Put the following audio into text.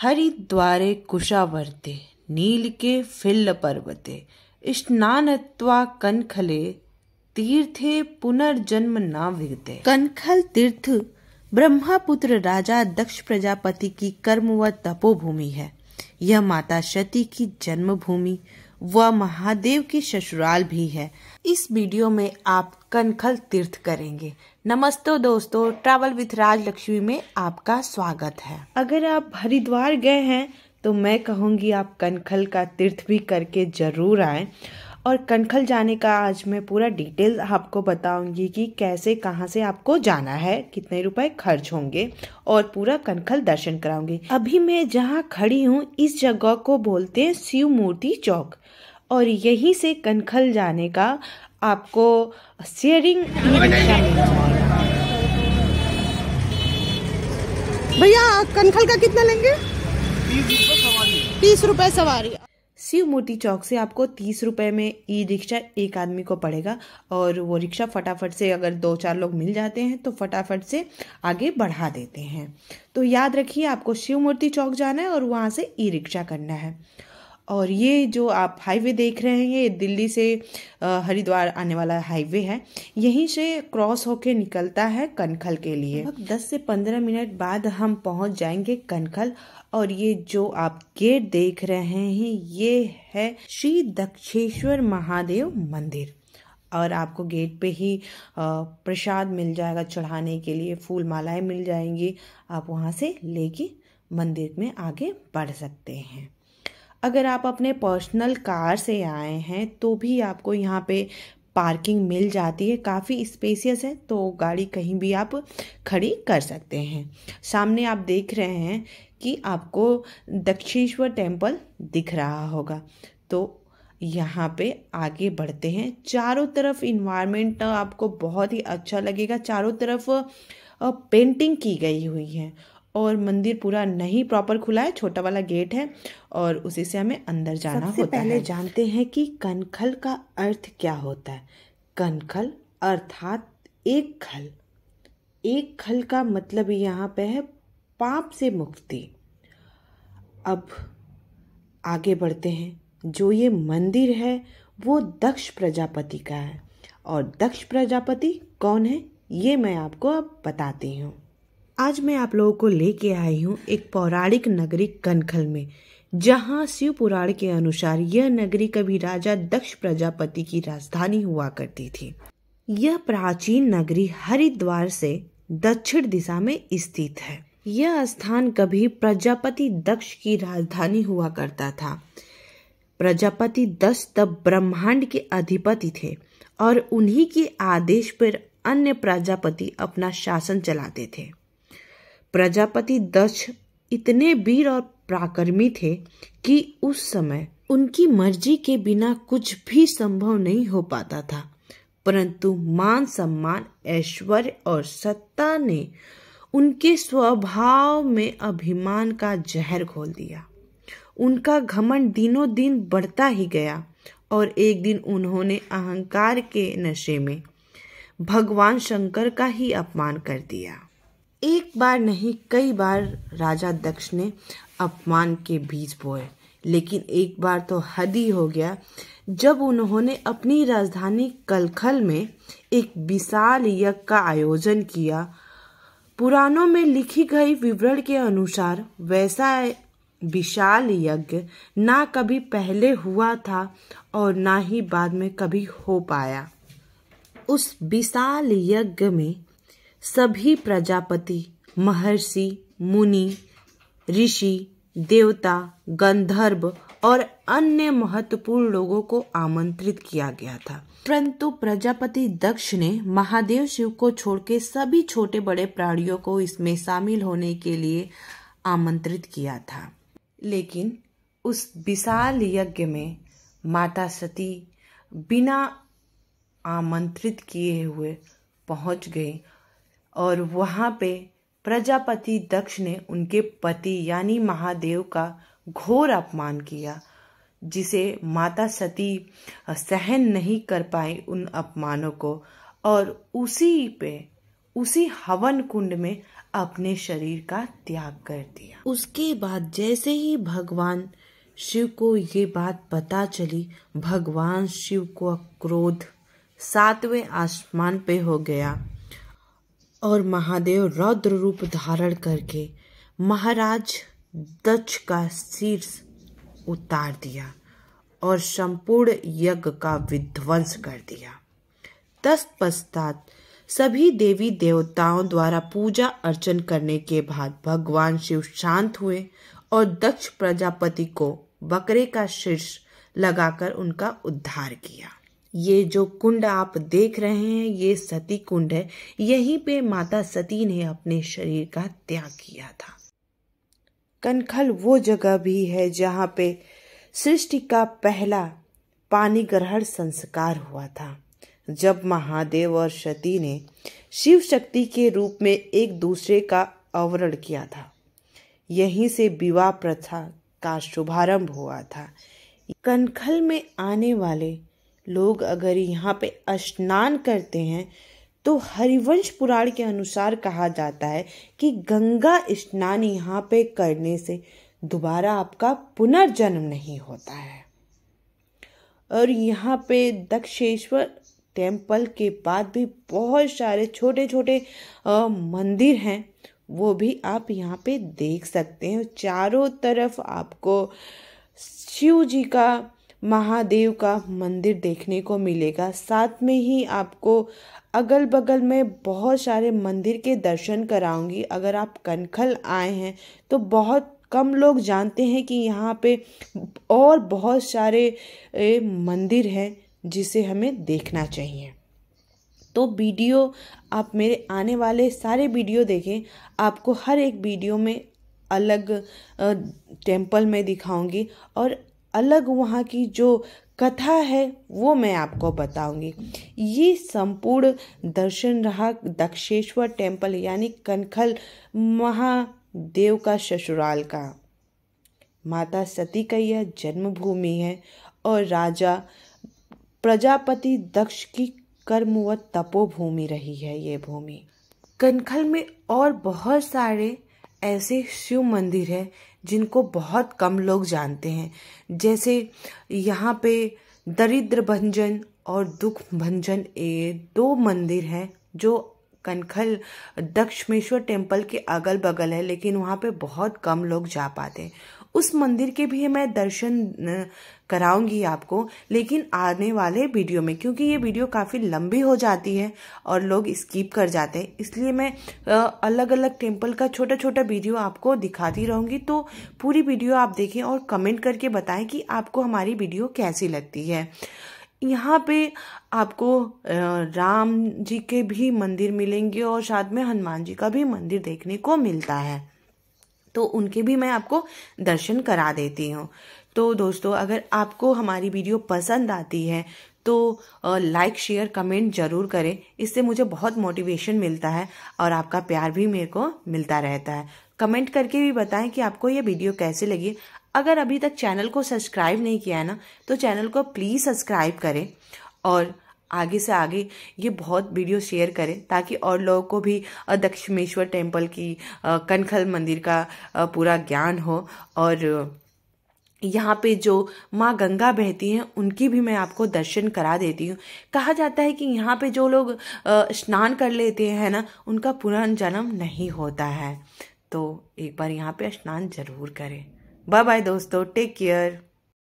हरिद्वारे कुशावर्ते fill पर्वते स्नानत्वा कनखले तीर्थे पुनर्जन्म न विगते कनखल तीर्थ ब्रह्मापुत्र राजा दक्ष प्रजापति की कर्म व तपोभूमि है यह माता सती की जन्मभूमि वह महादेव की ससुराल भी है इस वीडियो में आप कनखल तीर्थ करेंगे नमस्ते दोस्तों ट्रैवल विथ राज लक्ष्मी में आपका स्वागत है अगर आप हरिद्वार गए हैं तो मैं कहूँगी आप कनखल का तीर्थ भी करके जरूर आए और कनखल जाने का आज मैं पूरा डिटेल आपको बताऊंगी कि कैसे कहाँ से आपको जाना है कितने रुपए खर्च होंगे और पूरा कनखल दर्शन कराऊंगी अभी मैं जहाँ खड़ी हूँ इस जगह को बोलते हैं शिव मूर्ति चौक और यहीं से कनखल जाने का आपको शेयरिंग भैया कनखल का कितना लेंगे तीस रुपए सवारी शिव मोती चौक से आपको तीस रुपये में ई रिक्शा एक आदमी को पड़ेगा और वो रिक्शा फटाफट से अगर दो चार लोग मिल जाते हैं तो फटाफट से आगे बढ़ा देते हैं तो याद रखिए आपको शिव मूर्ति चौक जाना है और वहाँ से ई रिक्शा करना है और ये जो आप हाईवे देख रहे हैं ये दिल्ली से हरिद्वार आने वाला हाईवे है यहीं से क्रॉस होके निकलता है कनखल के लिए अब 10 से 15 मिनट बाद हम पहुंच जाएंगे कनखल और ये जो आप गेट देख रहे हैं ये है श्री दक्षेश्वर महादेव मंदिर और आपको गेट पे ही प्रसाद मिल जाएगा चढ़ाने के लिए फूल मालाएं मिल जाएंगी आप वहाँ से लेके मंदिर में आगे बढ़ सकते हैं अगर आप अपने पर्सनल कार से आए हैं तो भी आपको यहाँ पे पार्किंग मिल जाती है काफ़ी स्पेसियस है तो गाड़ी कहीं भी आप खड़ी कर सकते हैं सामने आप देख रहे हैं कि आपको दक्षेश्वर टेम्पल दिख रहा होगा तो यहाँ पे आगे बढ़ते हैं चारों तरफ इन्वायरमेंट आपको बहुत ही अच्छा लगेगा चारों तरफ पेंटिंग की गई हुई है और मंदिर पूरा नहीं प्रॉपर खुला है छोटा वाला गेट है और उसी से हमें अंदर जाना सबसे होता पहले है जानते हैं कि कनखल का अर्थ क्या होता है कनखल अर्थात एक खल एक खल का मतलब यहाँ पे है पाप से मुक्ति अब आगे बढ़ते हैं जो ये मंदिर है वो दक्ष प्रजापति का है और दक्ष प्रजापति कौन है ये मैं आपको अब बताती हूँ आज मैं आप लोगों को लेके आई हूँ एक पौराणिक नगरी कनखल में जहाँ शिव पुराण के अनुसार यह नगरी कभी राजा दक्ष प्रजापति की राजधानी हुआ करती थी यह प्राचीन नगरी हरिद्वार से दक्षिण दिशा में स्थित है यह स्थान कभी प्रजापति दक्ष की राजधानी हुआ करता था प्रजापति दक्ष तब ब्रह्मांड के अधिपति थे और उन्हीं के आदेश पर अन्य प्रजापति अपना शासन चलाते थे प्रजापति दक्ष इतने वीर और पराक्रमी थे कि उस समय उनकी मर्जी के बिना कुछ भी संभव नहीं हो पाता था परंतु मान सम्मान ऐश्वर्य और सत्ता ने उनके स्वभाव में अभिमान का जहर घोल दिया उनका घमंड दिनों दिन बढ़ता ही गया और एक दिन उन्होंने अहंकार के नशे में भगवान शंकर का ही अपमान कर दिया एक बार नहीं कई बार राजा दक्ष ने अपमान के बीज बोए लेकिन एक बार तो हद ही हो गया जब उन्होंने अपनी राजधानी कलखल में एक विशाल यज्ञ का आयोजन किया पुराणों में लिखी गई विवरण के अनुसार वैसा विशाल यज्ञ ना कभी पहले हुआ था और ना ही बाद में कभी हो पाया उस विशाल यज्ञ में सभी प्रजापति महर्षि मुनि ऋषि देवता गंधर्व और अन्य महत्वपूर्ण लोगों को आमंत्रित किया गया था परंतु प्रजापति दक्ष ने महादेव शिव को छोड़ के सभी छोटे बड़े प्राणियों को इसमें शामिल होने के लिए आमंत्रित किया था लेकिन उस विशाल यज्ञ में माता सती बिना आमंत्रित किए हुए पहुंच गई और वहाँ पे प्रजापति दक्ष ने उनके पति यानी महादेव का घोर अपमान किया जिसे माता सती सहन नहीं कर पाई उन अपमानों को और उसी पे उसी हवन कुंड में अपने शरीर का त्याग कर दिया उसके बाद जैसे ही भगवान शिव को ये बात पता चली भगवान शिव को क्रोध सातवें आसमान पे हो गया और महादेव रौद्र रूप धारण करके महाराज दक्ष का शीर्ष उतार दिया और संपूर्ण यज्ञ का विध्वंस कर दिया तत्पश्चात सभी देवी देवताओं द्वारा पूजा अर्चन करने के बाद भगवान शिव शांत हुए और दक्ष प्रजापति को बकरे का शीर्ष लगाकर उनका उद्धार किया ये जो कुंड आप देख रहे हैं ये सती कुंड है यहीं पे माता सती ने अपने शरीर का त्याग किया था कनखल वो जगह भी है जहाँ पे सृष्टि का पहला पानी ग्रहण संस्कार हुआ था जब महादेव और सती ने शिव शक्ति के रूप में एक दूसरे का आवरण किया था यहीं से विवाह प्रथा का शुभारंभ हुआ था कनखल में आने वाले लोग अगर यहाँ पे स्नान करते हैं तो हरिवंश पुराण के अनुसार कहा जाता है कि गंगा स्नान यहाँ पे करने से दोबारा आपका पुनर्जन्म नहीं होता है और यहाँ पे दक्षेश्वर टेम्पल के बाद भी बहुत सारे छोटे छोटे मंदिर हैं वो भी आप यहाँ पे देख सकते हैं चारों तरफ आपको शिव जी का महादेव का मंदिर देखने को मिलेगा साथ में ही आपको अगल बगल में बहुत सारे मंदिर के दर्शन कराऊंगी अगर आप कनखल आए हैं तो बहुत कम लोग जानते हैं कि यहाँ पे और बहुत सारे मंदिर हैं जिसे हमें देखना चाहिए तो वीडियो आप मेरे आने वाले सारे वीडियो देखें आपको हर एक वीडियो में अलग टेंपल में दिखाऊंगी और अलग वहाँ की जो कथा है वो मैं आपको बताऊंगी ये संपूर्ण दर्शन रहा दक्षेश्वर टेम्पल यानी कनखल महादेव का ससुराल का माता सती का यह जन्मभूमि है और राजा प्रजापति दक्ष की कर्म व तपोभूमि रही है ये भूमि कनखल में और बहुत सारे ऐसे शिव मंदिर है जिनको बहुत कम लोग जानते हैं जैसे यहाँ पे दरिद्र भंजन और दुख भंजन ये दो मंदिर हैं जो कनखल दक्षमेश्वर टेम्पल के अगल बगल है लेकिन वहाँ पे बहुत कम लोग जा पाते हैं उस मंदिर के भी मैं दर्शन कराऊंगी आपको लेकिन आने वाले वीडियो में क्योंकि ये वीडियो काफ़ी लंबी हो जाती है और लोग स्कीप कर जाते हैं इसलिए मैं अलग अलग टेम्पल का छोटा छोटा वीडियो आपको दिखाती रहूंगी तो पूरी वीडियो आप देखें और कमेंट करके बताएं कि आपको हमारी वीडियो कैसी लगती है यहाँ पे आपको राम जी के भी मंदिर मिलेंगे और साथ में हनुमान जी का भी मंदिर देखने को मिलता है तो उनके भी मैं आपको दर्शन करा देती हूँ तो दोस्तों अगर आपको हमारी वीडियो पसंद आती है तो लाइक शेयर कमेंट ज़रूर करें इससे मुझे बहुत मोटिवेशन मिलता है और आपका प्यार भी मेरे को मिलता रहता है कमेंट करके भी बताएं कि आपको ये वीडियो कैसे लगी अगर अभी तक चैनल को सब्सक्राइब नहीं किया है ना तो चैनल को प्लीज़ सब्सक्राइब करें और आगे से आगे ये बहुत वीडियो शेयर करें ताकि और लोगों को भी दक्षिणेश्वर टेम्पल की कनखल मंदिर का पूरा ज्ञान हो और यहाँ पे जो माँ गंगा बहती हैं उनकी भी मैं आपको दर्शन करा देती हूँ कहा जाता है कि यहाँ पे जो लोग स्नान कर लेते हैं ना उनका जन्म नहीं होता है तो एक बार यहाँ पे स्नान जरूर करें बाय बाय दोस्तों टेक केयर